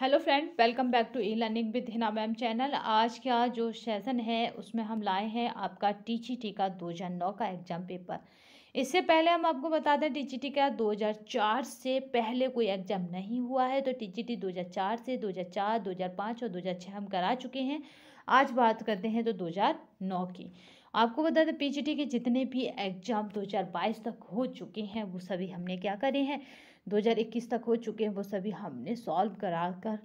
Hello friend welcome back to e learning with Hina ma'am channel आज का जो session है उसमें हम लाए हैं आपका टी का दो हज़ार नौ का एग्ज़ाम पेपर इससे पहले हम आपको बता दें टी का दो हज़ार चार से पहले कोई एग्ज़ाम नहीं हुआ है तो दो हज़ार चार से दो दो हज़ार चार हज़ार पाँच और दो हज़ार छः हम करा चुके हैं आज बात करते हैं तो दो हजार नौ की आपको बता दें टी के जितने भी एग्ज़ाम बाईस तक हो चुके हैं वो सभी हमने क्या करे हैं 2021 तक हो चुके हैं वो सभी हमने सॉल्व करा कर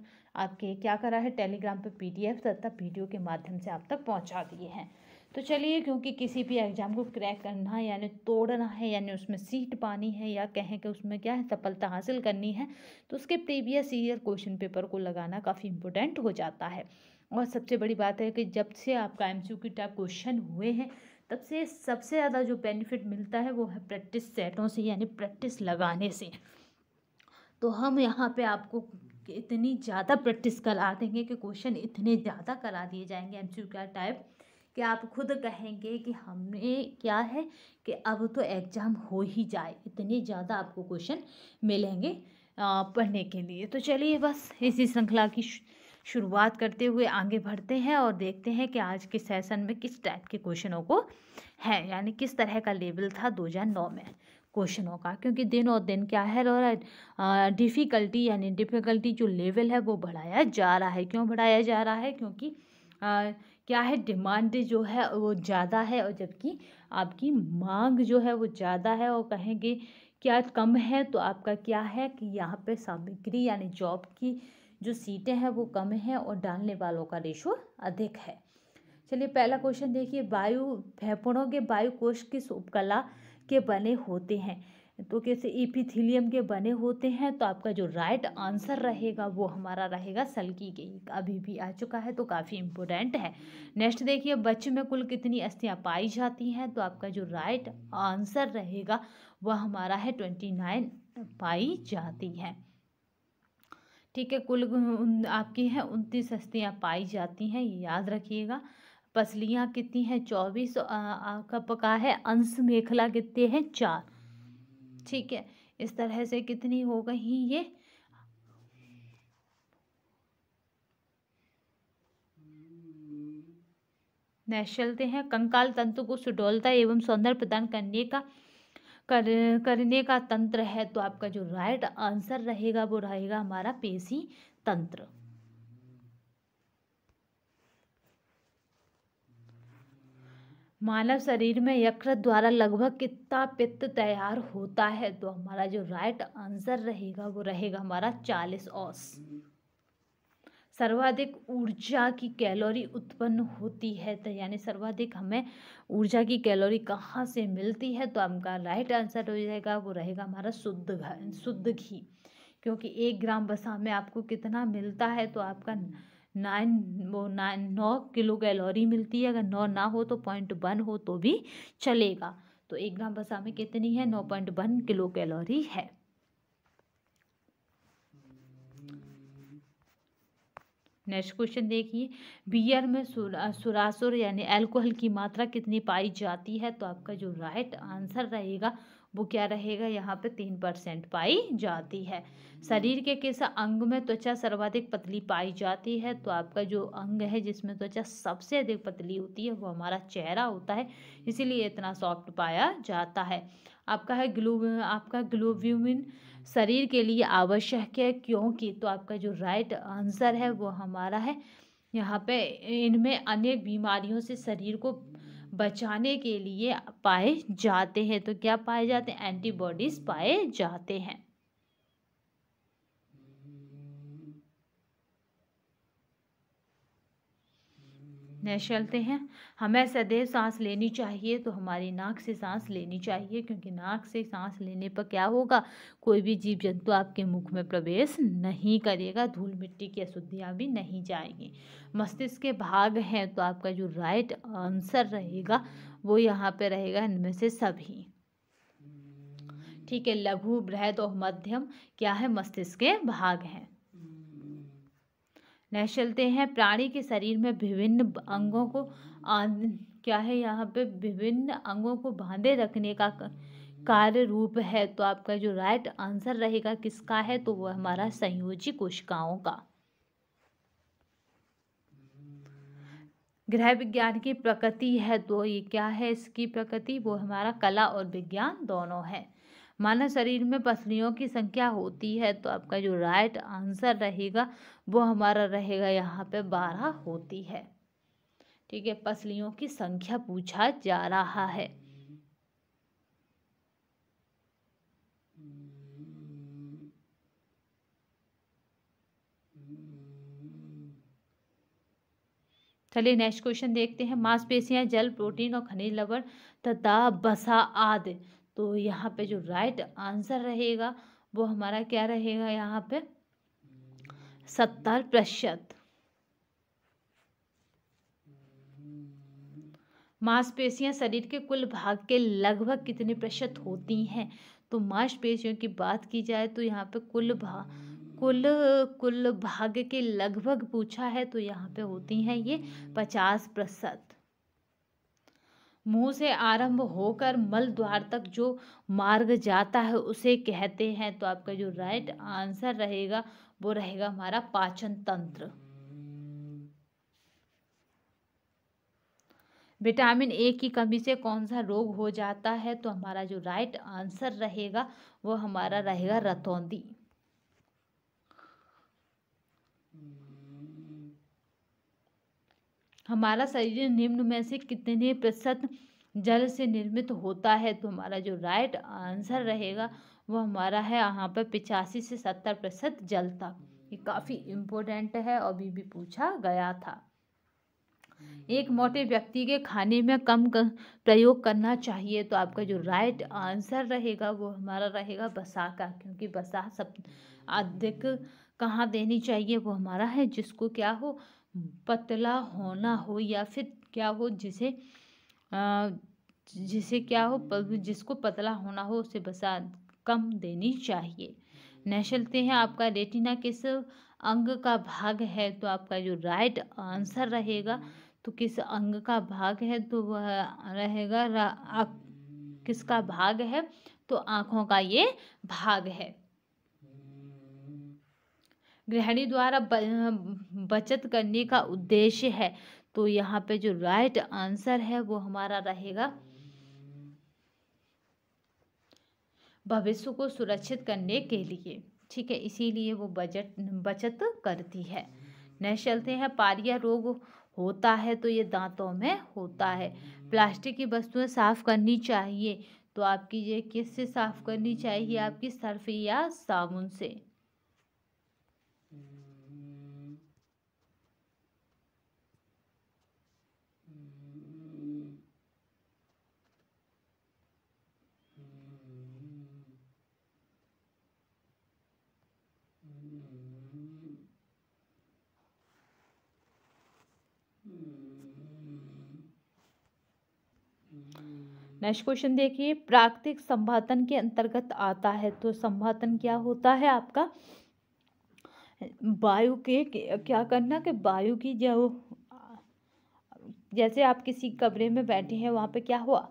आपके क्या करा है टेलीग्राम पे पीडीएफ तथा वीडियो के माध्यम से आप तक पहुंचा दिए हैं तो चलिए क्योंकि किसी भी एग्ज़ाम को क्रैक करना है यानी तोड़ना है यानी उसमें सीट पानी है या कहें कि उसमें क्या है सफलता हासिल करनी है तो उसके प्रीवियस ईयर क्वेश्चन पेपर को लगाना काफ़ी इम्पोर्टेंट हो जाता है और सबसे बड़ी बात है कि जब से आपका एम सी टाइप क्वेश्चन हुए हैं तब से सबसे ज़्यादा जो बेनिफिट मिलता है वो है प्रैक्टिस सेटों से यानी प्रैक्टिस लगाने से तो हम यहाँ पे आपको इतनी ज़्यादा प्रैक्टिस करा देंगे कि क्वेश्चन इतने ज़्यादा करा दिए जाएंगे एम सी क्या टाइप कि आप खुद कहेंगे कि हमने क्या है कि अब तो एग्ज़ाम हो ही जाए इतने ज़्यादा आपको क्वेश्चन मिलेंगे पढ़ने के लिए तो चलिए बस इसी श्रृंखला की शुरुआत करते हुए आगे बढ़ते हैं और देखते हैं कि आज के सेशन में किस टाइप के क्वेश्चनों को है यानी किस तरह का लेवल था 2009 में क्वेश्चनों का क्योंकि दिन और दिन क्या है और डिफ़िकल्टी यानी डिफ़िकल्टी जो लेवल है वो बढ़ाया जा रहा है क्यों बढ़ाया जा रहा है क्योंकि आ, क्या है डिमांड जो है वो ज़्यादा है और जबकि आपकी मांग जो है वो ज़्यादा है और कहेंगे क्या कम है तो आपका क्या है कि यहाँ पे सामग्री यानी जॉब की जो सीटें हैं वो कम हैं और डालने वालों का रेशो अधिक है चलिए पहला क्वेश्चन देखिए वायु फेफड़ों के वायु कोष की उपकला के बने होते हैं तो कैसे इपिथिलियम के बने होते हैं तो आपका जो राइट आंसर रहेगा वो हमारा रहेगा सल्की के अभी भी आ चुका है तो काफ़ी इम्पोर्टेंट है नेक्स्ट देखिए बच्चे में कुल कितनी अस्थियाँ पाई जाती हैं तो आपका जो राइट आंसर रहेगा वह हमारा है ट्वेंटी नाइन पाई जाती हैं ठीक है कुल आपकी है उनतीस अस्थियाँ पाई जाती हैं याद रखिएगा पसलियाँ कितनी हैं चौबीस कप पका है अंश मेखला कितने हैं चार ठीक है इस तरह से कितनी हो गई ये नैशलते हैं कंकाल तंतु को सुडोलता एवं सौंदर्य प्रदान करने का कर करने का तंत्र है तो आपका जो राइट आंसर रहेगा वो रहेगा हमारा पेशी तंत्र मानव शरीर में यकृत द्वारा लगभग कितना पित्त तैयार होता है तो हमारा जो राइट आंसर रहेगा वो रहेगा हमारा चालीस औस सर्वाधिक ऊर्जा की कैलोरी उत्पन्न होती है तो यानी सर्वाधिक हमें ऊर्जा की कैलोरी कहाँ से मिलती है तो आपका राइट आंसर हो जाएगा वो रहेगा हमारा शुद्ध शुद्ध घी क्योंकि एक ग्राम बसा में आपको कितना मिलता है तो आपका नाइन वो नाइन नौ किलो कैलोरी मिलती है अगर नौ ना हो तो पॉइंट वन हो तो भी चलेगा तो एक ग्राम बसा में कितनी है नौ पॉइंट वन किलो कैलोरी है नेक्स्ट क्वेश्चन देखिए बियर में सुरासुर यानी अल्कोहल की मात्रा कितनी पाई जाती है तो आपका जो राइट आंसर रहेगा वो क्या रहेगा यहाँ पे तीन परसेंट पाई जाती है हम्म। शरीर के किस अंग में त्वचा सर्वाधिक पतली पाई जाती है तो आपका जो अंग है जिसमें त्वचा सबसे अधिक पतली होती है वो हमारा चेहरा होता है इसीलिए इतना सॉफ्ट पाया जाता है आपका है ग्लू आपका ग्लोब्यूमिन शरीर के लिए आवश्यक है क्योंकि तो आपका जो राइट आंसर है वो हमारा है यहाँ पे इनमें अनेक बीमारियों से शरीर को बचाने के लिए पाए जाते हैं तो क्या पाए जाते हैं एंटीबॉडीज़ पाए जाते हैं चलते हैं हमें सदैव सांस लेनी चाहिए तो हमारी नाक से सांस लेनी चाहिए क्योंकि नाक से सांस लेने पर क्या होगा कोई भी जीव जंतु आपके मुख में प्रवेश नहीं करेगा धूल मिट्टी की अशुद्धियाँ भी नहीं जाएंगी मस्तिष्क के भाग हैं तो आपका जो राइट आंसर रहेगा वो यहाँ पे रहेगा इनमें से सभी ठीक है लघु बृहद और मध्यम क्या है मस्तिष्क के भाग हैं नहशलते हैं प्राणी के शरीर में विभिन्न अंगों को क्या है यहाँ पे विभिन्न अंगों को बांधे रखने का कार्य रूप है तो आपका जो राइट आंसर रहेगा किसका है तो वो हमारा संयोजी कोशिकाओं का ग्रह विज्ञान की प्रकृति है तो ये क्या है इसकी प्रकृति वो हमारा कला और विज्ञान दोनों है मानव शरीर में पसलियों की संख्या होती है तो आपका जो राइट आंसर रहेगा वो हमारा रहेगा यहाँ पे बारह होती है ठीक है पसलियों की संख्या पूछा जा रहा है चलिए नेक्स्ट क्वेश्चन देखते हैं मांसपेशियां जल प्रोटीन और खनिज लवण तथा बसा आदि तो यहाँ पे जो राइट आंसर रहेगा वो हमारा क्या रहेगा यहाँ पे सत्तर प्रतिशत मांसपेशियां शरीर के कुल भाग के लगभग कितने प्रतिशत होती हैं तो मांसपेशियों की बात की जाए तो यहाँ पे कुल भाग कुल कुल भाग के लगभग पूछा है तो यहाँ पे होती हैं ये पचास प्रतिशत मुंह से आरंभ होकर मल द्वार तक जो मार्ग जाता है उसे कहते हैं तो आपका जो राइट आंसर रहेगा वो रहेगा हमारा पाचन तंत्र विटामिन ए की कमी से कौन सा रोग हो जाता है तो हमारा जो राइट आंसर रहेगा वो हमारा रहेगा रतौंदी हमारा शरीर निम्न में से कितने प्रतिशत जल से निर्मित होता है तो हमारा जो राइट आंसर रहेगा वो हमारा है यहाँ पर पिचासी से सत्तर प्रतिशत जल तक ये काफ़ी इम्पोर्टेंट है और भी, भी पूछा गया था एक मोटे व्यक्ति के खाने में कम कर, प्रयोग करना चाहिए तो आपका जो राइट आंसर रहेगा वो हमारा रहेगा बसा का क्योंकि बसा सब अधिक कहाँ देनी चाहिए वो हमारा है जिसको क्या हो हम्म। पतला होना हो या फिर क्या हो जिसे जिसे क्या हो जिसको पतला होना हो उसे बसा कम देनी चाहिए न चलते हैं आपका रेटिना किस अंग का भाग है तो आपका जो राइट आंसर रहेगा तो किस अंग का भाग है तो वह रहेगा रा, आ, किसका भाग है तो आँखों का ये भाग है गृहिणी द्वारा बचत करने का उद्देश्य है तो यहाँ पे जो राइट आंसर है वो हमारा रहेगा भविष्य को सुरक्षित करने के लिए ठीक है इसीलिए वो बजट बचत करती है नेक्स्ट चलते हैं पारिया रोग होता है तो ये दांतों में होता है प्लास्टिक की वस्तुएं साफ करनी चाहिए तो आपकी ये किस से साफ करनी चाहिए आपकी सर्फ या साबुन से नेक्स्ट क्वेश्चन देखिए प्राकृतिक संभातन के अंतर्गत आता है तो संभातन क्या होता है आपका वायु के क्या करना कि वायु की जो जैसे आप किसी कमरे में बैठे हैं वहाँ पे क्या हुआ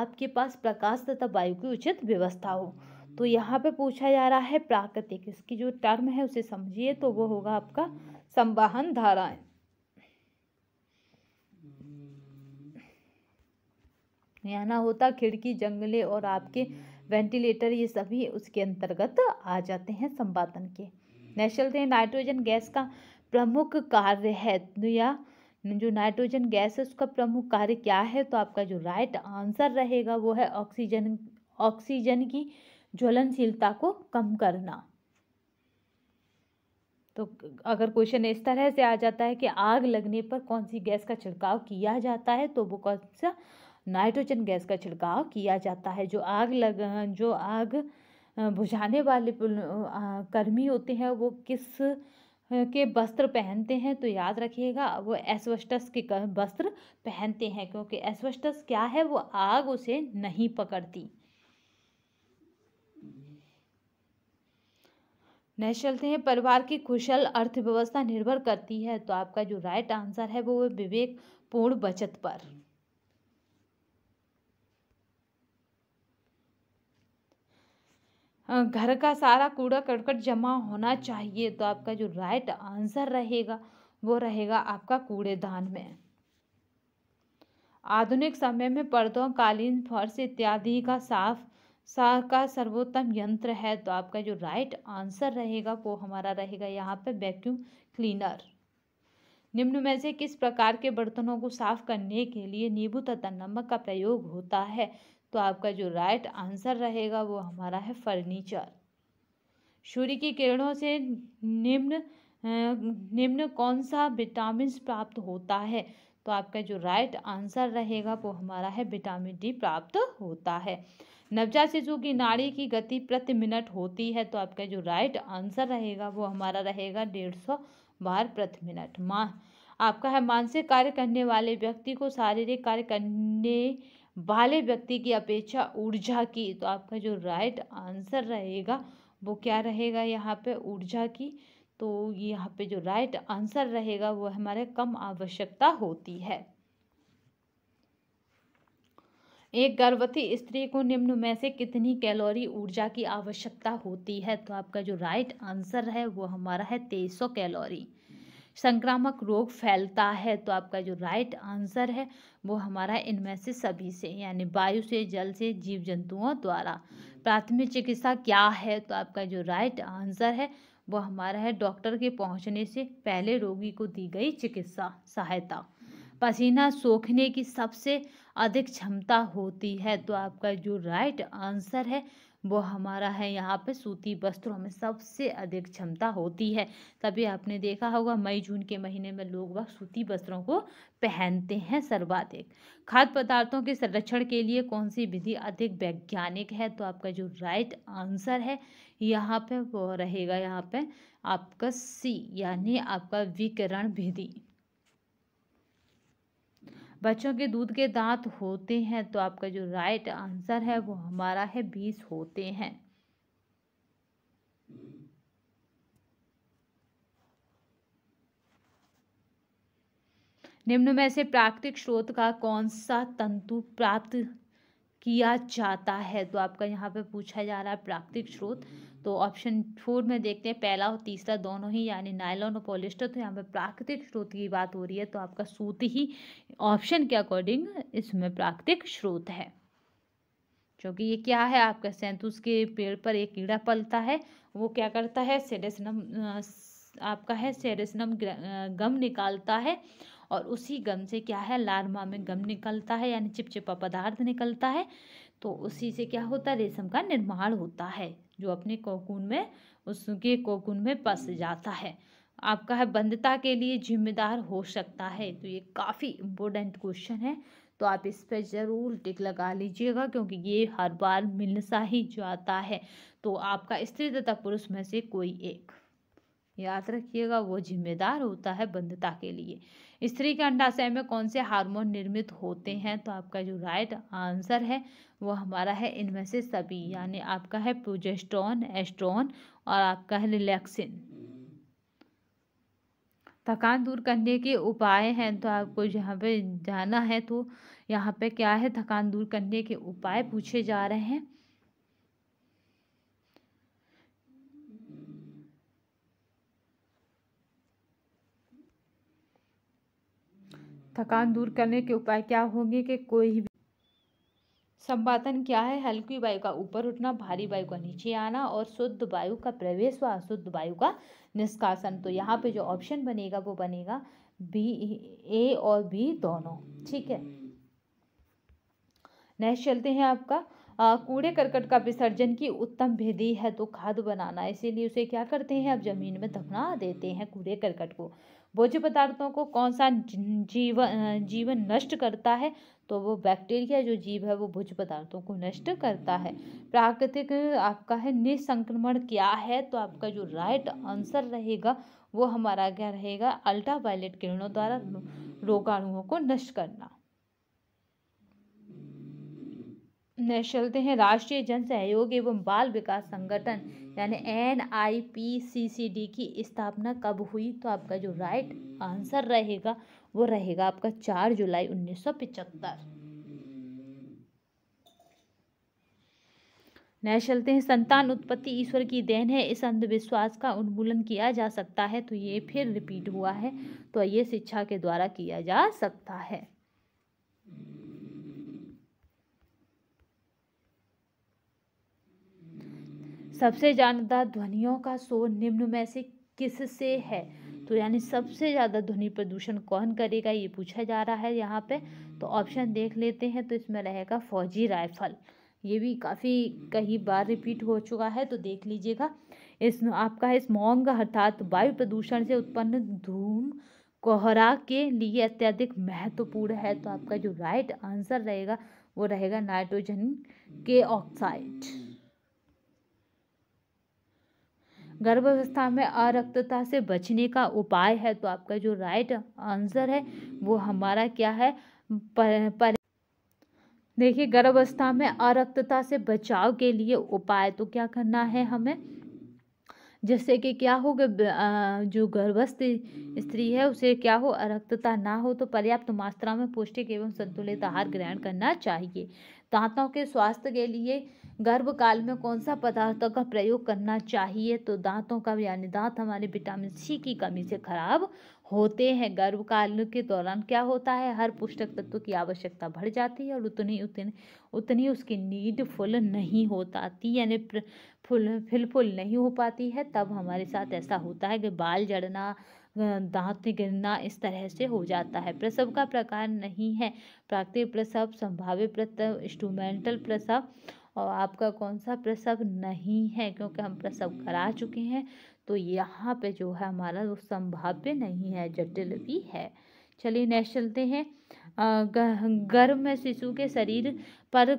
आपके पास प्रकाश तथा वायु की उचित व्यवस्था हो तो यहाँ पे पूछा जा रहा है प्राकृतिक इसकी जो टर्म है उसे समझिए तो वो होगा आपका संवाहन धाराएं यहाँ होता खिड़की जंगले और आपके वेंटिलेटर ये सभी उसके अंतर्गत आ जाते हैं संपादन के नेशनल थे नाइट्रोजन गैस का प्रमुख कार्य है या जो नाइट्रोजन गैस है उसका प्रमुख कार्य क्या है तो आपका जो राइट आंसर रहेगा वो है ऑक्सीजन ऑक्सीजन की ज्वलनशीलता को कम करना तो अगर क्वेश्चन इस तरह से आ जाता है कि आग लगने पर कौन सी गैस का छिड़काव किया जाता है तो वो कौन सा नाइट्रोजन गैस का छिड़काव किया जाता है जो आग लग जो आग बुझाने वाले कर्मी होते हैं वो किस के वस्त्र पहनते हैं तो याद रखिएगा वो एसवस्टस के वस्त्र पहनते हैं क्योंकि एसवस्टस क्या है वो आग उसे नहीं पकड़ती नेक्स्ट चलते हैं परिवार की कुशल अर्थव्यवस्था निर्भर करती है तो आपका जो राइट आंसर है वो विवेकपूर्ण बचत पर घर का सारा कूड़ा करकट जमा होना चाहिए तो आपका जो राइट आंसर रहेगा वो रहेगा आपका कूड़ेदान में आधुनिक समय में पर्दों कालीन फर्श इत्यादि का साफ सा का सर्वोत्तम यंत्र है तो आपका जो राइट आंसर रहेगा वो हमारा रहेगा यहाँ पे वैक्यूम क्लीनर निम्न में से किस प्रकार के बर्तनों को साफ करने के लिए नींबू तथा नमक का प्रयोग होता है तो आपका जो राइट आंसर रहेगा वो हमारा है फर्नीचर सूर्य की किरणों से निम्न निम्न कौन सा विटामिन प्राप्त होता है तो आपका जो राइट आंसर रहेगा वो हमारा है विटामिन डी प्राप्त होता है नवजात शिशु की नाड़ी की गति प्रति मिनट होती है तो आपका जो राइट आंसर रहेगा वो हमारा रहेगा डेढ़ सौ बार प्रति मिनट माँ आपका है मानसिक कार्य करने वाले व्यक्ति को शारीरिक कार्य करने वाले व्यक्ति की अपेक्षा ऊर्जा की तो आपका जो राइट आंसर रहेगा वो क्या रहेगा यहाँ पे ऊर्जा की तो यहाँ पे जो राइट आंसर रहेगा वो हमारे कम आवश्यकता होती है एक गर्भवती स्त्री को निम्न में से कितनी कैलोरी ऊर्जा की आवश्यकता होती है तो आपका जो राइट आंसर है वो हमारा है तेईस सौ कैलोरी संक्रामक रोग फैलता है तो आपका जो राइट आंसर है वो हमारा इनमें से सभी से यानी वायु से जल से जीव जंतुओं द्वारा प्राथमिक चिकित्सा क्या है तो आपका जो राइट आंसर है वो हमारा है डॉक्टर के पहुंचने से पहले रोगी को दी गई चिकित्सा सहायता पसीना सोखने की सबसे अधिक क्षमता होती है तो आपका जो राइट आंसर है वो हमारा है यहाँ पे सूती वस्त्रों में सबसे अधिक क्षमता होती है तभी आपने देखा होगा मई जून के महीने में लोग वह सूती वस्त्रों को पहनते हैं सर्वाधिक खाद्य पदार्थों के संरक्षण के लिए कौन सी विधि अधिक वैज्ञानिक है तो आपका जो राइट आंसर है यहाँ पे वो रहेगा यहाँ पे आपका सी यानी आपका विकरण विधि बच्चों के दूध के दांत होते हैं तो आपका जो राइट आंसर है वो हमारा है बीस होते हैं निम्न में से प्राकृतिक स्रोत का कौन सा तंतु प्राप्त किया जाता है तो आपका यहाँ पे पूछा जा रहा है प्राकृतिक स्रोत तो ऑप्शन फोर में देखते हैं पहला और तीसरा दोनों ही यानी नायलॉन और पॉलिस्टर तो यहाँ पे प्राकृतिक स्रोत की बात हो रही है तो आपका सूत ही ऑप्शन के अकॉर्डिंग इसमें प्राकृतिक स्रोत है क्योंकि ये क्या है आपका सैंतुस के पेड़ पर एक कीड़ा पलता है वो क्या करता है सेरेसनम आपका है सेरेसनम गम निकालता है और उसी गम से क्या है लार्मा में गम निकलता है यानी चिपचिपा पदार्थ निकलता है तो उसी से क्या होता है रेशम का निर्माण होता है जो अपने कोकुन में उसके कोकुन में पस जाता है आपका है बंधता के लिए जिम्मेदार हो सकता है तो ये काफ़ी इम्पोर्टेंट क्वेश्चन है तो आप इस पर ज़रूर टिक लगा लीजिएगा क्योंकि ये हर बार मिल सा ही जाता है तो आपका स्त्री तथा पुरुष में से कोई एक याद रखिएगा वो जिम्मेदार होता है बंधता के लिए स्त्री के अंडाशय में कौन से हार्मोन निर्मित होते हैं तो आपका जो राइट आंसर है वो हमारा है इनमें से सभी यानी आपका है प्रोजेस्टोन एस्ट्रोन और आपका है रिलैक्सिन थकान दूर करने के उपाय हैं तो आपको यहाँ पे जाना है तो यहाँ पे क्या है थकान दूर करने के उपाय पूछे जा रहे हैं थकान दूर करने के उपाय क्या होंगे कि कोई भी संवातन क्या है हल्की वायु का ऊपर उठना भारी वायु का नीचे आना और शुद्ध वायु का प्रवेश व अशुद्ध वायु का निष्कासन तो यहाँ पे जो ऑप्शन बनेगा वो बनेगा बी ए और बी दोनों ठीक है नेक्स्ट चलते हैं आपका कूड़े करकट का विसर्जन की उत्तम विधि है तो खाद बनाना इसीलिए उसे क्या करते हैं अब जमीन में दफना देते हैं कूड़े करकट को भोज्य पदार्थों को कौन सा जीव जीवन नष्ट करता है तो वो बैक्टीरिया जो जीव है वो भुज पदार्थों को नष्ट करता है प्राकृतिक आपका है निसंक्रमण क्या है तो आपका जो राइट आंसर रहेगा वो हमारा क्या रहेगा अल्ट्रावायलेट किरणों द्वारा रोगाणुओं को नष्ट करना चलते हैं राष्ट्रीय जन सहयोग एवं बाल विकास संगठन यानी N I P C C D की स्थापना कब हुई तो आपका जो राइट आंसर रहेगा वो रहेगा आपका चार जुलाई उन्नीस सौ पिचहत्तर नेक्स्ट चलते हैं संतान उत्पत्ति ईश्वर की देन है इस अंधविश्वास का उन्मूलन किया जा सकता है तो ये फिर रिपीट हुआ है तो ये शिक्षा के द्वारा किया जा सकता है सबसे ज़्यादा ध्वनियों का शोर निम्न में से किस से है तो यानी सबसे ज़्यादा ध्वनि प्रदूषण कौन करेगा ये पूछा जा रहा है यहाँ पे तो ऑप्शन देख लेते हैं तो इसमें रहेगा फौजी राइफल ये भी काफ़ी कई बार रिपीट हो चुका है तो देख लीजिएगा इस आपका है स्मोंग अर्थात वायु प्रदूषण से उत्पन्न धूम कोहरा के लिए अत्यधिक महत्वपूर्ण है तो आपका जो राइट आंसर रहेगा वो रहेगा नाइट्रोजन के ऑक्साइड गर्भावस्था में अरक्तता से बचने का उपाय है तो आपका जो राइट आंसर है वो हमारा क्या है पर, पर देखिए गर्भावस्था में अरक्तता से बचाव के लिए उपाय तो क्या करना है हमें जैसे कि क्या हो गया जो गर्भस्थ स्त्री है उसे क्या हो अरक्तता ना हो तो पर्याप्त मात्रा में पौष्टिक एवं संतुलित आहार ग्रहण करना चाहिए दांतों के स्वास्थ्य के लिए गर्भकाल में कौन सा पदार्थों का प्रयोग करना चाहिए तो दांतों का यानी दांत हमारे विटामिन सी की कमी से खराब होते हैं गर्भकाल के दौरान क्या होता है हर पुष्टक तत्व की आवश्यकता बढ़ जाती है और उतनी उतनी उतनी उसकी नीड फुल नहीं हो पाती यानी फुल फिलफुल नहीं हो पाती है तब हमारे साथ ऐसा होता है कि बाल जड़ना दांत गिरना इस तरह से हो जाता है प्रसव का प्रकार नहीं है प्राकृतिक प्रसव संभाव्य प्रसव इंस्ट्रूमेंटल प्रसव और आपका कौन सा प्रसव नहीं है क्योंकि हम प्रसव करा चुके हैं तो यहाँ पे जो है हमारा वो संभाव्य नहीं है जटिल भी है चलिए नेक्स्ट चलते हैं गर्भ में शिशु के शरीर पर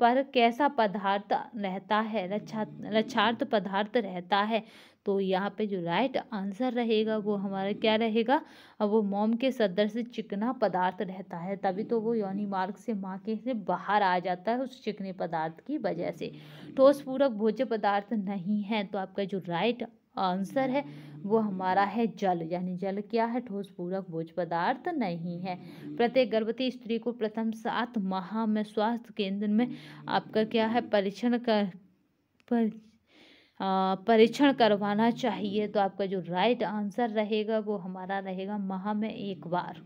पर कैसा पदार्थ रहता है रक्षा रक्षार्थ पदार्थ रहता है तो यहाँ पे जो राइट आंसर रहेगा वो हमारा क्या रहेगा वो मोम के सदर से चिकना पदार्थ रहता है तभी तो वो योनि मार्ग से माँ के से बाहर आ जाता है उस चिकने पदार्थ की वजह से ठोस पूरक भोज्य पदार्थ नहीं है तो आपका जो राइट आंसर है वो हमारा है जल यानी जल क्या है ठोस पूरक भोज पदार्थ नहीं है प्रत्येक गर्भवती स्त्री को प्रथम सात माह में स्वास्थ्य केंद्र में आपका क्या है परीक्षण कर पर परीक्षण करवाना चाहिए तो आपका जो राइट आंसर रहेगा वो हमारा रहेगा माह में एक बार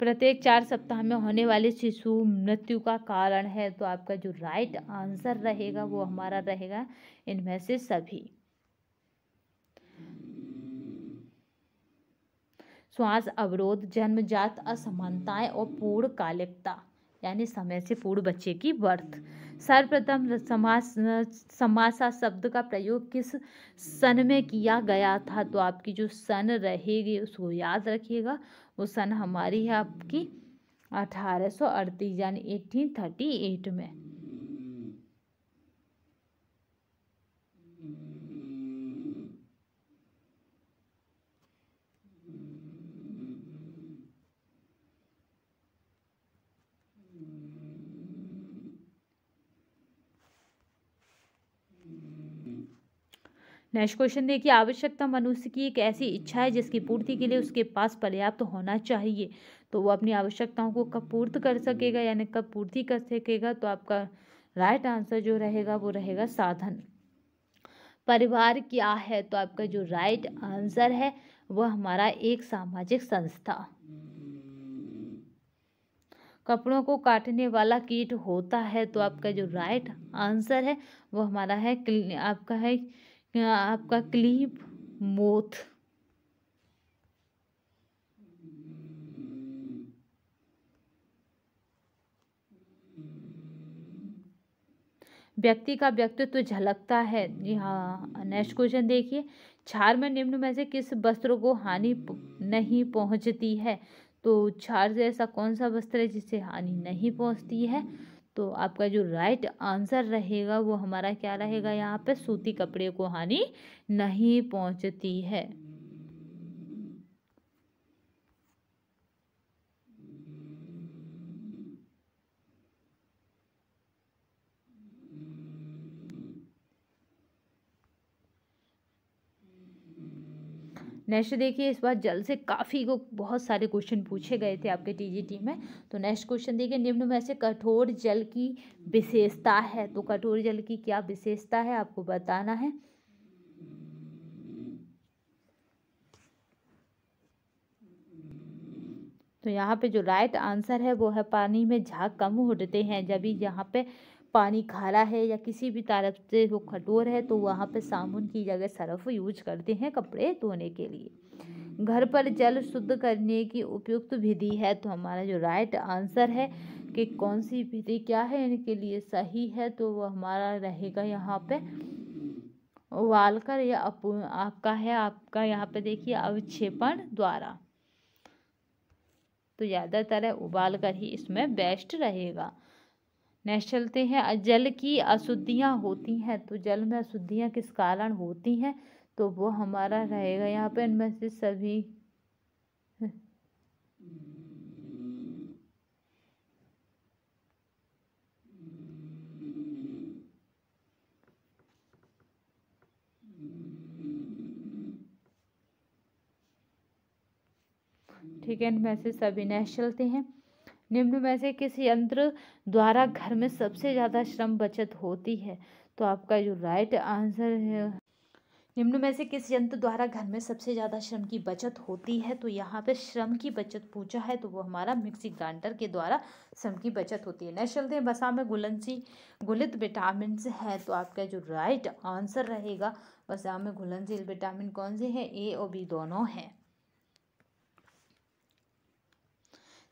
प्रत्येक चार सप्ताह में होने वाले शिशु मृत्यु का कारण है तो आपका जो राइट आंसर रहेगा वो हमारा रहेगा इनमें से सभी श्वास अवरोध जन्मजात असमानताएं और पूर्ण कालिकता यानी समय से पूर्व बच्चे की बर्थ सर्वप्रथम समास समासा शब्द का प्रयोग किस सन में किया गया था तो आपकी जो सन रहेगी उसको याद रखिएगा वो सन हमारी है आपकी अठारह सौ अड़तीस यानी एटीन थर्टी एट में नेक्स्ट क्वेश्चन देखिए आवश्यकता मनुष्य की एक ऐसी इच्छा है जिसकी पूर्ति के लिए उसके पास पर्याप्त तो होना चाहिए तो वो अपनी आवश्यकताओं को कब पूर्त कर सकेगा यानी कब पूर्ति कर सकेगा तो आपका राइट आंसर जो रहेगा वो रहेगा साधन परिवार क्या है तो आपका जो राइट आंसर है वह हमारा एक सामाजिक संस्था कपड़ों को काटने वाला कीट होता है तो आपका जो राइट आंसर है वो हमारा है आपका है आपका क्लीप मोथ व्यक्ति का व्यक्तित्व झलकता है यहाँ हाँ नेक्स्ट क्वेश्चन देखिए छार में निम्न में से किस वस्त्र को हानि नहीं पहुंचती है तो छार से ऐसा कौन सा वस्त्र है जिसे हानि नहीं पहुंचती है तो आपका जो राइट आंसर रहेगा वो हमारा क्या रहेगा हम्म। यहाँ पे सूती कपड़े को हानि नहीं पहुँचती है नेक्स्ट देखिए इस बार जल से काफ़ी को बहुत सारे क्वेश्चन पूछे गए थे आपके टीजीटी में तो नेक्स्ट क्वेश्चन देखिए निम्न में से कठोर जल की विशेषता है तो कठोर जल की क्या विशेषता है आपको बताना है तो यहाँ पे जो राइट आंसर है वो है पानी में झाग कम उड़ते हैं जब यहाँ पे पानी खारा है या किसी भी तरफ से वो कठोर है तो वहाँ पर साबुन की जगह सर्फ यूज करते हैं कपड़े धोने के लिए घर पर जल शुद्ध करने की उपयुक्त विधि है तो हमारा जो राइट आंसर है कि कौन सी विधि क्या है इनके लिए सही है तो वो हमारा रहेगा यहाँ पे वालकर या आपका है आपका यहाँ पे देखिए अवक्षेपण द्वारा तो ज़्यादातर है उबाल कर ही इसमें बेस्ट रहेगा नेक्स्ट चलते हैं जल की अशुद्धियाँ होती हैं तो जल में अशुद्धियाँ किस कारण होती हैं तो वो हमारा रहेगा यहाँ पे इनमें से सभी ठीक है इनमें से सभी नेक्स्ट चलते हैं निम्न में से किस यंत्र द्वारा घर में सबसे ज़्यादा श्रम बचत होती है तो आपका जो राइट आंसर है निम्न में से किस यंत्र द्वारा घर में सबसे ज़्यादा श्रम की बचत होती है तो यहाँ पे श्रम की बचत पूछा है तो वो हमारा मिक्सी ग्राइंडर के द्वारा श्रम की बचत होती है नेक्स्ट चलते हैं बसा में गुलनसी गुलित विटामिन है तो आपका जो राइट आंसर रहेगा बसा में घुलनशील विटामिन कौन से हैं ए और बी दोनों हैं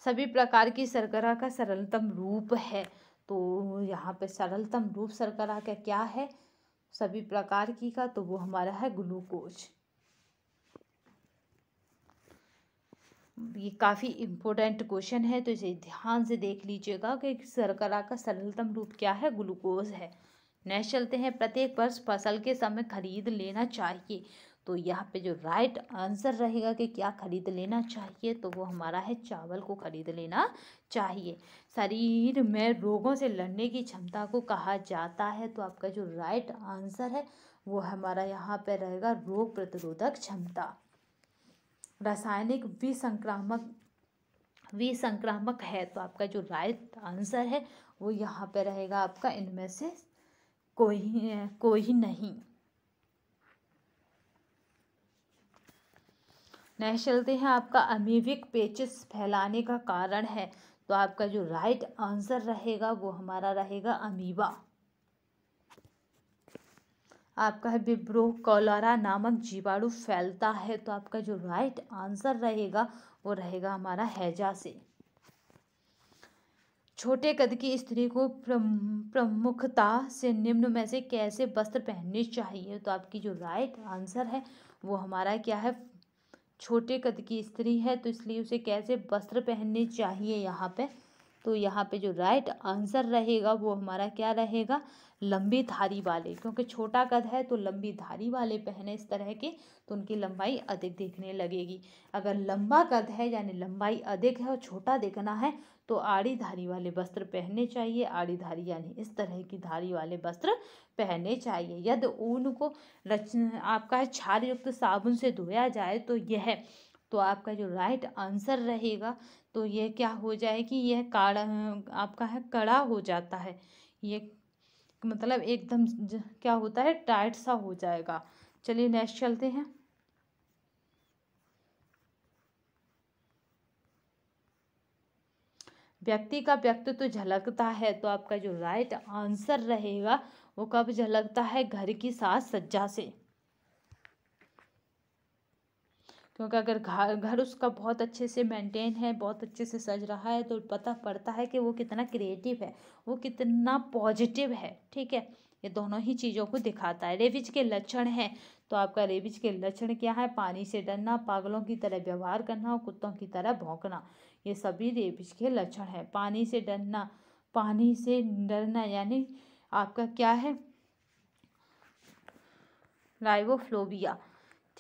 सभी प्रकार की सरकरा का सरलतम रूप है तो यहाँ पे सरलतम रूप सरकरा का क्या है सभी प्रकार की का तो वो हमारा है ग्लूकोज ये काफ़ी इम्पोर्टेंट क्वेश्चन है तो इसे ध्यान से देख लीजिएगा कि सरकरा का सरलतम रूप क्या है ग्लूकोज है नेक्स्ट चलते हैं प्रत्येक वर्ष फसल के समय खरीद लेना चाहिए तो यहाँ पे जो राइट आंसर रहेगा कि क्या खरीद लेना चाहिए तो वो हमारा है चावल को खरीद लेना चाहिए शरीर में रोगों से लड़ने की क्षमता को कहा जाता है तो आपका जो राइट आंसर है वो हमारा यहाँ पे रहेगा रोग प्रतिरोधक क्षमता रासायनिक विसंक्रामक विसंक्रामक है तो आपका जो राइट आंसर है वो यहाँ पे रहेगा आपका इनमें से कोई कोई नहीं चलते हैं आपका अमीविक पेचिस फैलाने का कारण है तो आपका जो राइट आंसर रहेगा वो हमारा रहेगा अमीबा आपका है बिब्रो कॉलोरा नामक जीवाणु फैलता है तो आपका जो राइट आंसर रहेगा वो रहेगा हमारा हैजा से छोटे कद की स्त्री को प्रमुखता से निम्न में से कैसे वस्त्र पहनने चाहिए तो आपकी जो राइट आंसर है वो हमारा क्या है छोटे कद की स्त्री है तो इसलिए उसे कैसे वस्त्र पहनने चाहिए यहाँ पे तो यहाँ पे जो राइट आंसर रहेगा वो हमारा क्या रहेगा लंबी धारी वाले क्योंकि छोटा कद है तो लंबी धारी वाले पहने इस तरह के तो उनकी लंबाई अधिक देखने लगेगी अगर लंबा कद है यानी लंबाई अधिक है और छोटा देखना है तो आड़ी धारी वाले वस्त्र पहनने चाहिए आड़ी धारी यानी इस तरह की धारी वाले वस्त्र पहनने चाहिए यदि ऊन को रच आपका क्षार युक्त साबुन से धोया जाए तो यह तो आपका जो राइट आंसर रहेगा तो यह क्या हो जाए कि यह काड़ा आपका है कड़ा हो जाता है ये मतलब एकदम क्या होता है टाइट सा हो जाएगा चलिए नेक्स्ट चलते हैं व्यक्ति का व्यक्तित्व तो झलकता है तो आपका जो राइट आंसर रहेगा वो कब झलकता है घर की सास सज्जा से क्योंकि अगर घर घर उसका बहुत अच्छे से मेंटेन है बहुत अच्छे से सज रहा है तो पता पड़ता है कि वो कितना क्रिएटिव है वो कितना पॉजिटिव है ठीक है ये दोनों ही चीज़ों को दिखाता है रेबिज के लक्षण हैं तो आपका रेबिज के लक्षण क्या है पानी से डरना पागलों की तरह व्यवहार करना और कुत्तों की तरह भौंकना ये सभी रेबिज के लक्षण है पानी से डरना पानी से डरना यानी आपका क्या है राइवोफ्लोबिया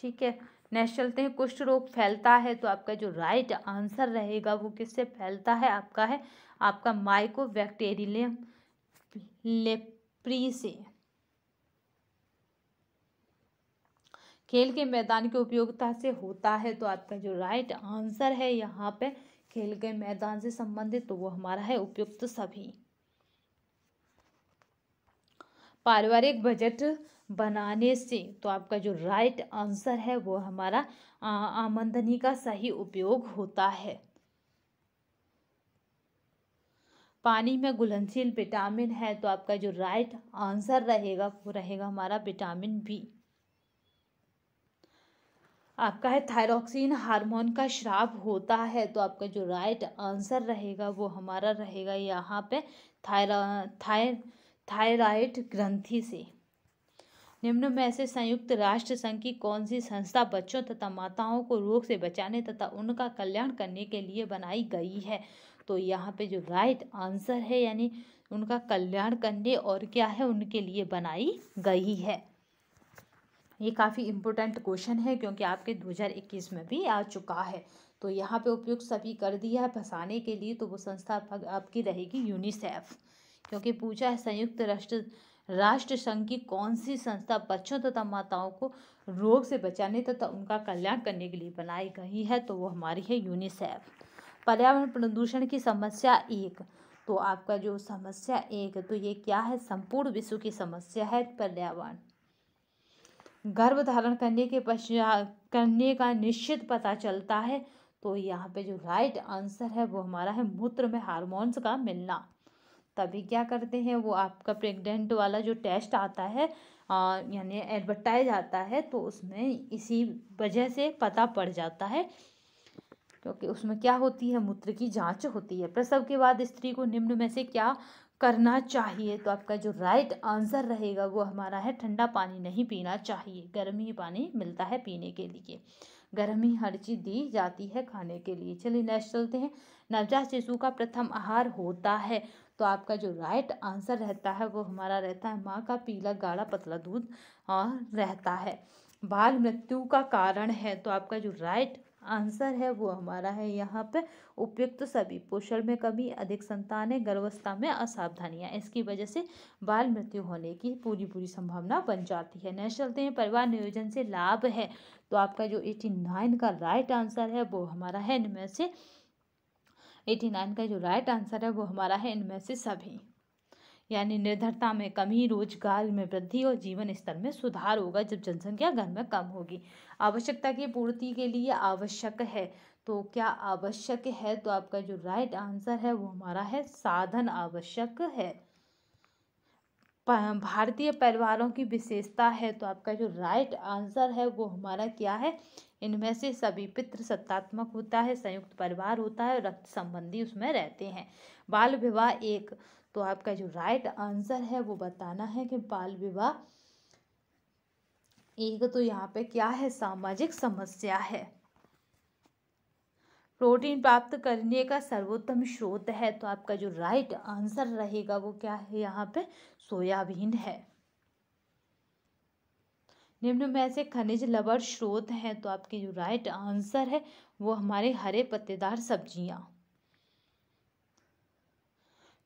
ठीक है नेक्स्ट चलते हैं कुष्ठ रोग फैलता है तो आपका जो राइट आंसर रहेगा वो किससे फैलता है आपका है आपका माइको बैक्टेरियम लेप्री से खेल के मैदान की उपयोगिता से होता है तो आपका जो राइट आंसर है यहाँ पे खेल के मैदान से संबंधित तो वो हमारा है उपयुक्त सभी पारिवारिक बजट बनाने से तो आपका जो राइट आंसर है वो हमारा आमंदनी का सही उपयोग होता है पानी में घुलनशील विटामिन है तो आपका जो राइट आंसर रहेगा वो रहेगा हमारा विटामिन बी आपका है थायरोक्सिन हार्मोन का श्राप होता है तो आपका जो राइट आंसर रहेगा वो हमारा रहेगा यहाँ पे थायरा थाय थायराइड ग्रंथि से निम्न में से संयुक्त राष्ट्र संघ की कौन सी संस्था बच्चों तथा माताओं को रोग से बचाने तथा उनका कल्याण करने के लिए बनाई गई है तो यहाँ पे जो राइट आंसर है यानी उनका कल्याण करने और क्या है उनके लिए बनाई गई है ये काफ़ी इम्पोर्टेंट क्वेश्चन है क्योंकि आपके 2021 में भी आ चुका है तो यहाँ पे उपयुक्त सभी कर दिया है फंसाने के लिए तो वो संस्था आपकी रहेगी यूनिसेफ क्योंकि पूछा है संयुक्त राष्ट्र राष्ट्र संघ की कौन सी संस्था बच्चों तथा माताओं को रोग से बचाने तथा उनका कल्याण करने के लिए बनाई गई है तो वो हमारी है यूनिसेफ पर्यावरण प्रदूषण की समस्या एक तो आपका जो समस्या एक तो ये क्या है संपूर्ण विश्व की समस्या है पर्यावरण गर्भ धारण करने के पश्चात करने का निश्चित पता चलता है तो यहाँ पे जो राइट आंसर है वो हमारा है मूत्र में हार्मोन्स का मिलना तभी क्या करते हैं वो आपका प्रेग्नेंट वाला जो टेस्ट आता है यानी एडवर्टाइज आता है तो उसमें इसी वजह से पता पड़ जाता है क्योंकि उसमें क्या होती है मूत्र की जांच होती है प्रसव के बाद स्त्री को निम्न में से क्या करना चाहिए तो आपका जो राइट आंसर रहेगा वो हमारा है ठंडा पानी नहीं पीना चाहिए गर्म ही पानी मिलता है पीने के लिए गर्म ही हर चीज़ दी जाती है खाने के लिए चलिए नेक्स्ट चलते हैं नवजात शिशु का प्रथम आहार होता है तो आपका जो राइट आंसर रहता है वो हमारा रहता है माँ का पीला गाढ़ा पतला दूध हाँ, रहता है बाल मृत्यु का कारण है तो आपका जो राइट आंसर है वो हमारा है यहाँ पे उपयुक्त तो सभी पोषण में कमी अधिक संतानें गर्भावस्था में असावधानियाँ इसकी वजह से बाल मृत्यु होने की पूरी पूरी संभावना बन जाती है नेक्स्ट चलते हैं परिवार नियोजन से लाभ है तो आपका जो एटी नाइन का राइट आंसर है वो हमारा है इनमें से एटी नाइन का जो राइट आंसर है वो हमारा है इनमें से सभी यानी निर्धरता में कमी रोजगार में वृद्धि और जीवन स्तर में सुधार होगा जब जनसंख्या घर में कम होगी आवश्यकता की पूर्ति के लिए आवश्यक है तो क्या आवश्यक है तो आपका जो राइट आंसर है वो हमारा है साधन आवश्यक है भारतीय परिवारों की विशेषता है तो आपका जो राइट आंसर है वो हमारा क्या है इनमें से सभी पितृ सत्तात्मक होता है संयुक्त परिवार होता है रक्त संबंधी उसमें रहते हैं बाल विवाह एक तो आपका जो राइट आंसर है वो बताना है कि बाल विवाह एक तो यहाँ पे क्या है सामाजिक समस्या है प्रोटीन प्राप्त करने का सर्वोत्तम स्रोत है तो आपका जो राइट आंसर रहेगा वो क्या है यहाँ पे सोयाबीन है निम्न में से खनिज लवण स्रोत हैं तो आपके जो राइट आंसर है वो हमारे हरे पत्तेदार सब्जियाँ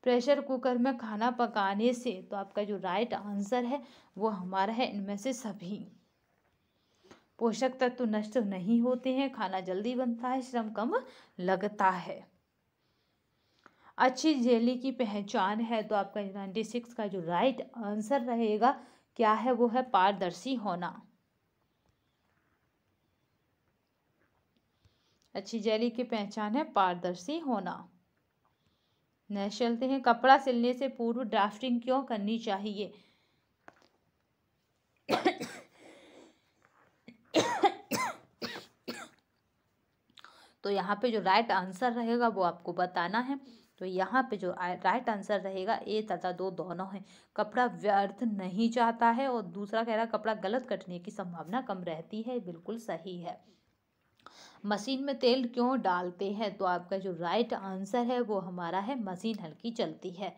प्रेशर कुकर में खाना पकाने से तो आपका जो राइट आंसर है वो हमारा है इनमें से सभी पोषक तत्व तो नष्ट नहीं होते हैं खाना जल्दी बनता है श्रम कम लगता है अच्छी जेली की पहचान है तो आपका नाइन्टी सिक्स का जो राइट आंसर रहेगा क्या है वो है पारदर्शी होना अच्छी जेली की पहचान है पारदर्शी होना नेक्स्ट चलते हैं कपड़ा सिलने से पूर्व ड्राफ्टिंग क्यों करनी चाहिए तो यहाँ पे जो राइट आंसर रहेगा वो आपको बताना है तो यहाँ पे जो राइट आंसर रहेगा ए तथा दो दोनों है कपड़ा व्यर्थ नहीं जाता है और दूसरा कह रहा कपड़ा गलत कटने की संभावना कम रहती है बिल्कुल सही है मशीन में तेल क्यों डालते हैं तो आपका जो राइट आंसर है वो हमारा है मशीन हल्की चलती है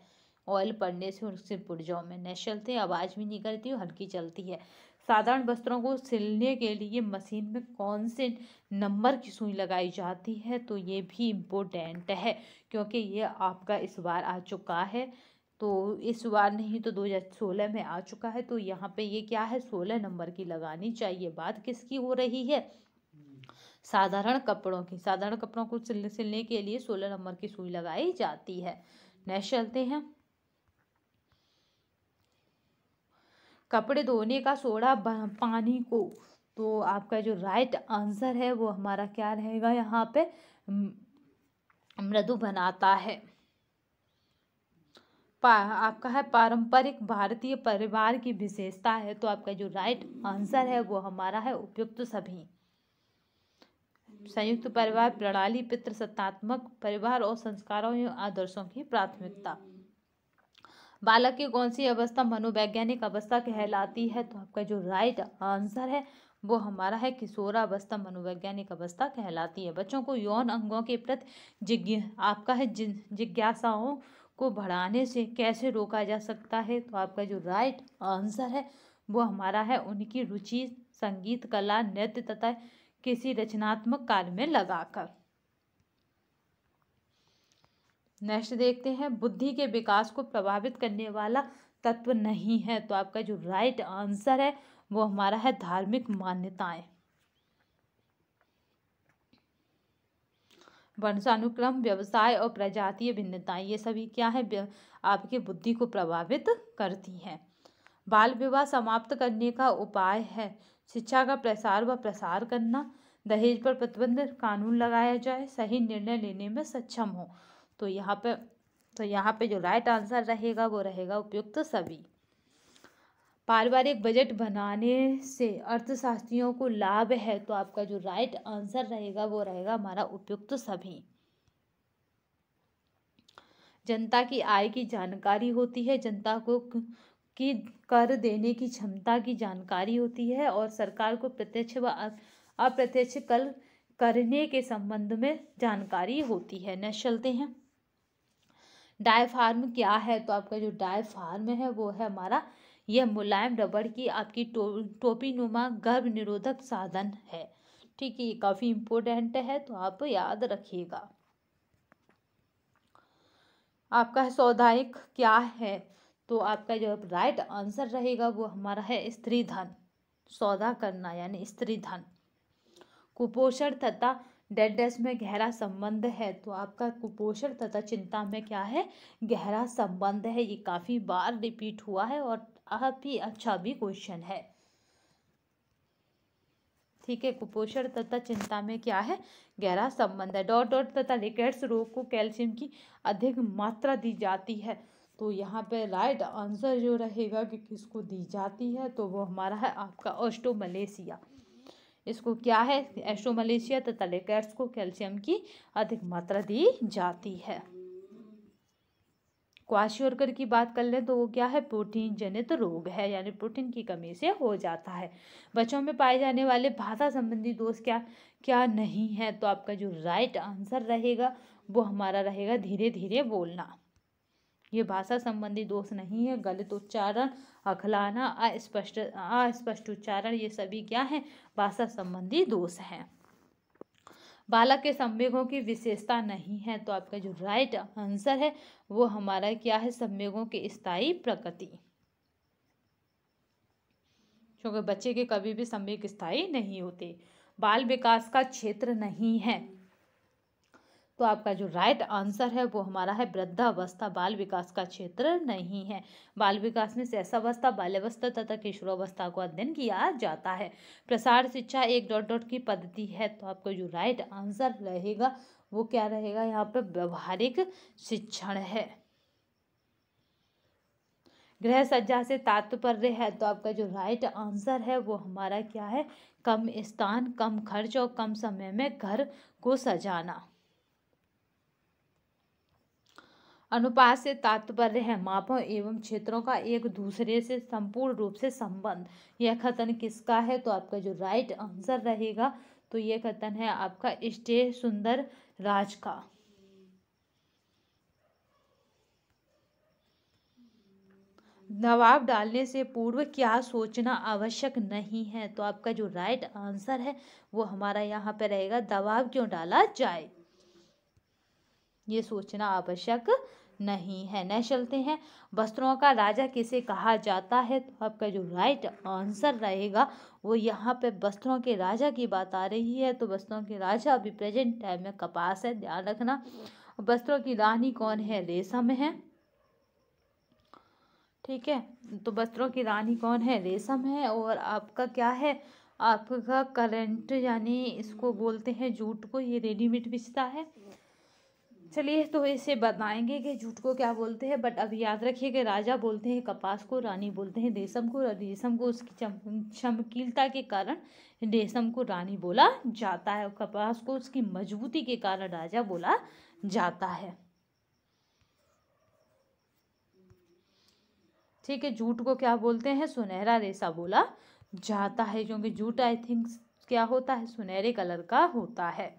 ऑयल पड़ने से उनसे पुर्जों में नहीं चलते आवाज़ भी नहीं करती और हल्की चलती है साधारण वस्त्रों को सिलने के लिए मशीन में कौन से नंबर की सुई लगाई जाती है तो ये भी इम्पोर्टेंट है क्योंकि ये आपका इस बार आ चुका है तो इस बार नहीं तो दो हज़ार सोलह में आ चुका है तो यहाँ पे ये क्या है सोलह नंबर की लगानी चाहिए बात किसकी हो रही है साधारण कपड़ों की साधारण कपड़ों को सिलने सिलने के लिए सोलह नंबर की सुई लगाई जाती है नेक्स्ट चलते हैं कपड़े धोने का सोडा पानी को तो आपका जो राइट आंसर है वो हमारा क्या रहेगा यहाँ पे मृदु बनाता है पा, आपका है पारंपरिक भारतीय परिवार की विशेषता है तो आपका जो राइट आंसर है वो हमारा है उपयुक्त सभी संयुक्त परिवार प्रणाली पितृसत्तात्मक परिवार और संस्कारों एवं आदर्शों की प्राथमिकता बालक की कौन सी अवस्था मनोवैज्ञानिक अवस्था कहलाती है तो आपका जो राइट आंसर है वो हमारा है किशोरावस्था मनोवैज्ञानिक अवस्था कहलाती है बच्चों को यौन अंगों के प्रति जिज्ञ आपका है जिज्ञासाओं को बढ़ाने से कैसे रोका जा सकता है तो आपका जो राइट आंसर है वो हमारा है उनकी रुचि संगीत कला नृत्य तथा किसी रचनात्मक कार्य में लगाकर नेक्स्ट देखते हैं बुद्धि के विकास को प्रभावित करने वाला तत्व नहीं है तो आपका जो राइट आंसर है वो हमारा है धार्मिक मान्यताएं वंशानुक्रम व्यवसाय और प्रजातीय भिन्नताएं ये सभी क्या है आपकी बुद्धि को प्रभावित करती हैं बाल विवाह समाप्त करने का उपाय है शिक्षा का प्रसार व प्रसार करना दहेज पर प्रतिबंध कानून लगाया जाए सही निर्णय लेने में सक्षम हो तो यहाँ पे तो यहाँ पे जो राइट आंसर रहेगा वो रहेगा उपयुक्त तो सभी पारिवारिक बजट बनाने से अर्थशास्त्रियों को लाभ है तो आपका जो राइट आंसर रहेगा वो रहेगा हमारा उपयुक्त तो सभी जनता की आय की जानकारी होती है जनता को की कर देने की क्षमता की जानकारी होती है और सरकार को प्रत्यक्ष व अप्रत्यक्ष कर करने के संबंध में जानकारी होती है नेक्स्ट चलते हैं डायफार्म क्या है तो आपका जो डायफार्म फार्म है वो है हमारा यह मुलायम रबड़ की आपकी टो, टोपी नुमा गर्भ निरोधक साधन है ठीक है ये काफ़ी इम्पोर्टेंट है तो आप याद रखिएगा आपका सौदायिक क्या है तो आपका जो राइट आंसर रहेगा वो हमारा है स्त्री धन सौदा करना यानी स्त्री धन कुपोषण तथा डेडनेस में गहरा संबंध है तो आपका कुपोषण तथा चिंता में क्या है गहरा संबंध है ये काफ़ी बार रिपीट हुआ है और ही अच्छा भी क्वेश्चन है ठीक है कुपोषण तथा चिंता में क्या है गहरा संबंध है डॉट डॉट तथा रिकेट्स रोग को कैल्शियम की अधिक मात्रा दी जाती है तो यहाँ पे राइट आंसर जो रहेगा कि किसको दी जाती है तो वो हमारा है आपका ऑस्टो मलेशिया इसको क्या है एस्टो मलेशिया तो लेकर्स को कैल्शियम की अधिक मात्रा दी जाती है क्वाशियोरकर की बात कर लें तो वो क्या है प्रोटीन जनित रोग है यानी प्रोटीन की कमी से हो जाता है बच्चों में पाए जाने वाले भाषा संबंधी दोष क्या क्या नहीं है तो आपका जो राइट आंसर रहेगा वो हमारा रहेगा धीरे धीरे बोलना ये भाषा संबंधी दोष नहीं है गलत उच्चारण अखलाना अस्पष्ट अस्पष्ट उच्चारण ये सभी क्या है भाषा संबंधी दोष है बालक के संवेगों की विशेषता नहीं है तो आपका जो राइट आंसर है वो हमारा क्या है संवेगों की स्थायी प्रकृति क्योंकि बच्चे के कभी भी संवेग स्थायी नहीं होते बाल विकास का क्षेत्र नहीं है तो आपका जो राइट आंसर है वो हमारा है वृद्धावस्था बाल विकास का क्षेत्र नहीं है बाल विकास में सहसावस्था बाल्यावस्था तथा किशोरावस्था को अध्ययन किया जाता है प्रसार शिक्षा एक डॉट डॉट की पद्धति है तो आपका जो राइट आंसर रहेगा वो क्या रहेगा यहाँ पर व्यवहारिक शिक्षण है गृह सज्जा से तात्पर्य है तो आपका जो राइट आंसर है वो हमारा क्या है कम स्थान कम खर्च और कम समय में घर को सजाना अनुपात से तात्पर्य है मापों एवं क्षेत्रों का एक दूसरे से संपूर्ण रूप से संबंध यह कथन किसका है तो आपका जो राइट आंसर रहेगा तो यह कथन है आपका स्टे सुंदर राज का दबाव डालने से पूर्व क्या सोचना आवश्यक नहीं है तो आपका जो राइट आंसर है वो हमारा यहाँ पे रहेगा दबाव क्यों डाला जाए ये सोचना आवश्यक नहीं है न चलते हैं वस्त्रों का राजा किसे कहा जाता है तो आपका जो राइट आंसर रहेगा वो यहाँ पे वस्त्रों के राजा की बात आ रही है तो वस्त्रों के राजा अभी प्रेजेंट टाइम में कपास है ध्यान रखना वस्त्रों की रानी कौन है रेशम है ठीक है तो वस्त्रों की रानी कौन है रेशम है और आपका क्या है आपका करंट यानी इसको बोलते हैं जूट को ये रेडीमेड बिजता है चलिए तो इसे बताएंगे कि झूठ को क्या बोलते हैं बट अब याद रखिए कि राजा बोलते हैं कपास को रानी बोलते हैं रेशम को रेशम को उसकी चमकीलता के कारण रेशम को रानी बोला जाता है कपास को उसकी मजबूती के कारण राजा बोला जाता है ठीक है झूठ को क्या बोलते हैं सुनहरा रेशा बोला जाता है क्योंकि झूठ आई थिंक क्या होता है सुनहरे कलर का होता है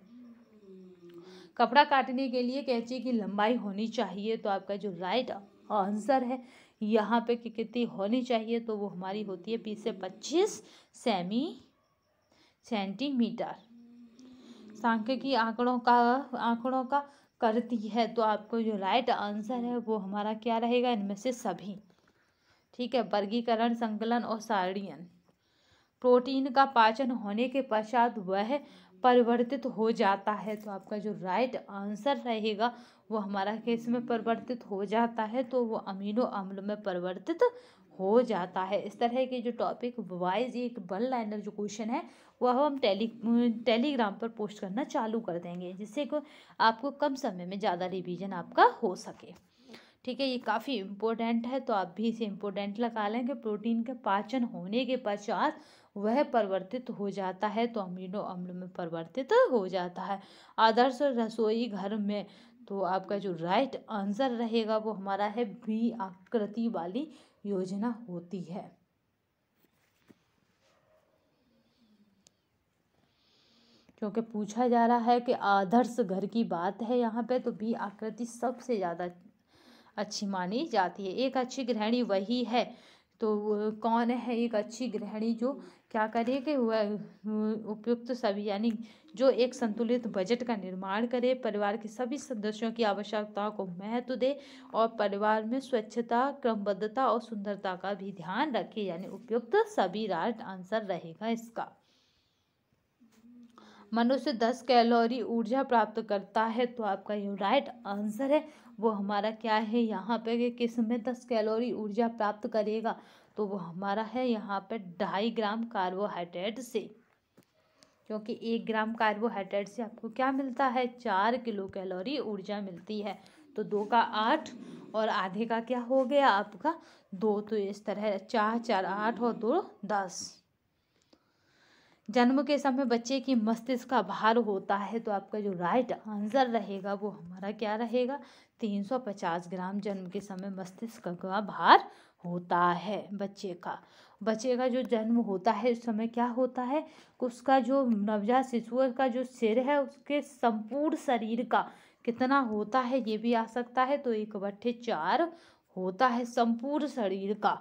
कपड़ा काटने के लिए कैंची की लंबाई होनी चाहिए तो आपका जो राइट आंसर है यहाँ पे कितनी होनी चाहिए तो वो हमारी होती है बीस से पच्चीस सेमी सेंटीमीटर सांख्यिकी आंकड़ों का आंकड़ों का करती है तो आपको जो राइट आंसर है वो हमारा क्या रहेगा इनमें से सभी ठीक है वर्गीकरण संकलन और सारणियन प्रोटीन का पाचन होने के पश्चात वह परिवर्तित हो जाता है तो आपका जो राइट आंसर रहेगा वो हमारा केस में परिवर्तित हो जाता है तो वो अमीनो अम्ल में परिवर्तित हो जाता है इस तरह के जो टॉपिक वाइज एक वन लाइनर जो क्वेश्चन है वह हम टेली टेलीग्राम पर पोस्ट करना चालू कर देंगे जिससे को आपको कम समय में ज़्यादा रिवीजन आपका हो सके ठीक है ये काफ़ी इम्पोर्टेंट है तो आप भी इसे इम्पोर्टेंट लगा लेंगे प्रोटीन के पाचन होने के पश्चात वह परिवर्तित हो जाता है तो अमीनो अम्ल में परिवर्तित हो जाता है आदर्श रसोई घर में तो आपका जो राइट आंसर रहेगा वो हमारा है बी आकृति वाली योजना होती है क्योंकि पूछा जा रहा है कि आदर्श घर की बात है यहाँ पे तो बी आकृति सबसे ज़्यादा अच्छी मानी जाती है एक अच्छी गृहिणी वही है तो कौन है एक अच्छी गृहिणी जो क्या करे कि वह उपयुक्त सभी यानी जो एक संतुलित बजट का निर्माण करे परिवार के सभी सदस्यों की आवश्यकताओं को महत्व दे और परिवार में स्वच्छता क्रमबद्धता और सुंदरता का भी ध्यान रखे यानी उपयुक्त सभी राइट आंसर रहेगा इसका मनुष्य दस कैलोरी ऊर्जा प्राप्त करता है तो आपका ये राइट आंसर है वो हमारा क्या है यहाँ पे कि किस में दस कैलोरी ऊर्जा प्राप्त करेगा तो वो हमारा है यहाँ पे ढाई ग्राम कार्बोहाइड्रेट से क्योंकि एक ग्राम कार्बोहाइड्रेट से आपको क्या मिलता है चार किलो कैलोरी ऊर्जा मिलती है तो दो का आठ और आधे का क्या हो गया आपका दो तो इस तरह चार चार आठ और दो दस जन्म के समय बच्चे की मस्तिष्क का भार होता है तो आपका जो राइट आंसर रहेगा वो हमारा क्या रहेगा 350 ग्राम जन्म के समय मस्तिष्क का भार होता है बच्चे का बच्चे का जो जन्म होता है उस समय क्या होता है उसका जो नवजात शिशु का जो सिर है उसके संपूर्ण शरीर का कितना होता है ये भी आ सकता है तो एक बट्ठे चार होता है संपूर्ण शरीर का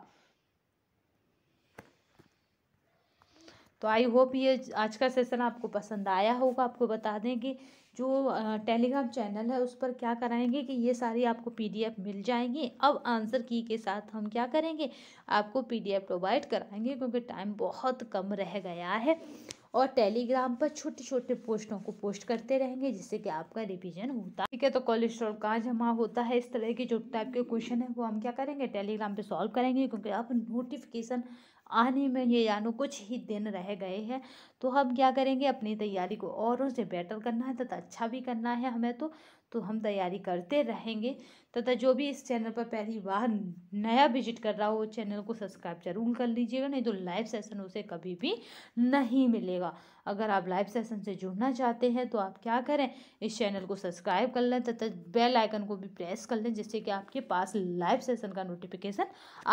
तो आई होप ये आज का सेशन आपको पसंद आया होगा आपको बता दें कि जो टेलीग्राम चैनल है उस पर क्या कराएंगे कि ये सारी आपको पीडीएफ मिल जाएंगी अब आंसर की के साथ हम क्या करेंगे आपको पीडीएफ प्रोवाइड कराएंगे क्योंकि टाइम बहुत कम रह गया है और टेलीग्राम पर छोटे छोटे पोस्टों को पोस्ट करते रहेंगे जिससे कि आपका रिवीजन होता है ठीक है तो कोलेस्ट्रॉल कहाँ जमा होता है इस तरह के जो टाइप के क्वेश्चन है वो हम क्या करेंगे टेलीग्राम पे सॉल्व करेंगे क्योंकि अब नोटिफिकेशन आने में ये यानो कुछ ही दिन रह गए हैं तो हम क्या करेंगे अपनी तैयारी को औरों से बेटर करना है तथा अच्छा भी करना है हमें तो तो हम तैयारी करते रहेंगे तथा जो भी इस चैनल पर पहली बार नया विजिट कर रहा हो उस चैनल को सब्सक्राइब जरूर कर लीजिएगा नहीं तो लाइव सेशन उसे कभी भी नहीं मिलेगा अगर आप लाइव सेशन से जुड़ना चाहते हैं तो आप क्या करें इस चैनल को सब्सक्राइब कर लें तथा बेल आइकन को भी प्रेस कर लें जिससे कि आपके पास लाइव सेशन का नोटिफिकेशन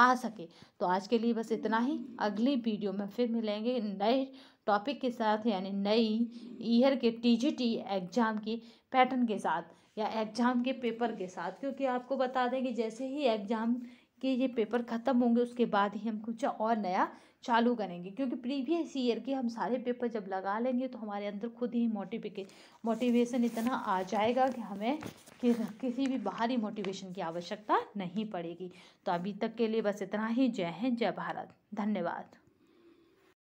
आ सके तो आज के लिए बस इतना ही अगली वीडियो में फिर मिलेंगे नए टॉपिक के साथ यानी नई ईयर के टी एग्ज़ाम के पैटर्न के साथ या एग्ज़ाम के पेपर के साथ क्योंकि आपको बता दें कि जैसे ही एग्ज़ाम के ये पेपर ख़त्म होंगे उसके बाद ही हम कुछ और नया चालू करेंगे क्योंकि प्रीवियस ईयर के हम सारे पेपर जब लगा लेंगे तो हमारे अंदर खुद ही मोटिवेके मोटिवेशन इतना आ जाएगा कि हमें कि किसी भी बाहरी मोटिवेशन की आवश्यकता नहीं पड़ेगी तो अभी तक के लिए बस इतना ही जय हिंद जय भारत धन्यवाद